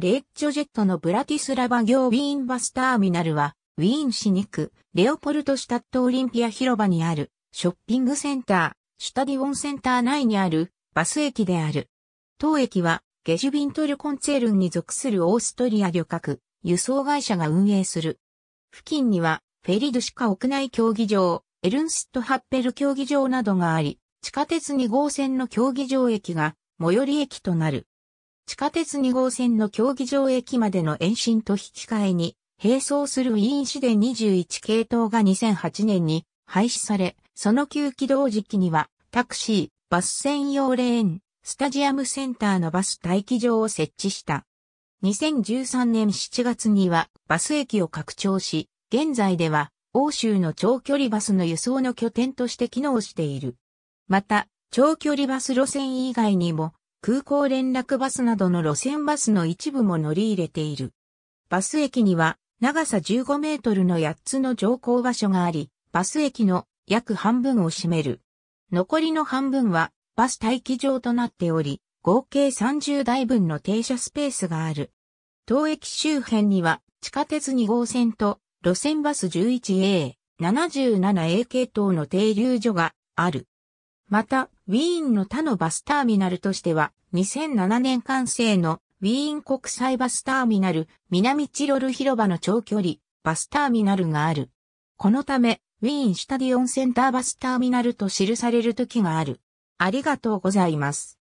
レッジョジェットのブラティスラバ行ウィーンバスターミナルは、ウィーン市にレオポルトシュタットオリンピア広場にある、ショッピングセンター、シュタディオンセンター内にある、バス駅である。当駅は、ゲシュビントルコンツェルンに属するオーストリア旅客、輸送会社が運営する。付近には、フェリドシカ屋内競技場、エルンスットハッペル競技場などがあり、地下鉄2号線の競技場駅が、最寄り駅となる。地下鉄2号線の競技場駅までの延伸と引き換えに、並走するウィーン市電21系統が2008年に廃止され、その旧起動時期には、タクシー、バス専用レーン、スタジアムセンターのバス待機場を設置した。2013年7月にはバス駅を拡張し、現在では欧州の長距離バスの輸送の拠点として機能している。また、長距離バス路線以外にも空港連絡バスなどの路線バスの一部も乗り入れている。バス駅には長さ15メートルの8つの乗降場所があり、バス駅の約半分を占める。残りの半分はバス待機場となっており、合計30台分の停車スペースがある。当駅周辺には地下鉄2号線と路線バス 11A、77A 系統の停留所がある。また、ウィーンの他のバスターミナルとしては、2007年完成のウィーン国際バスターミナル、南チロル広場の長距離、バスターミナルがある。このため、ウィーンシュタディオンセンターバスターミナルと記される時がある。ありがとうございます。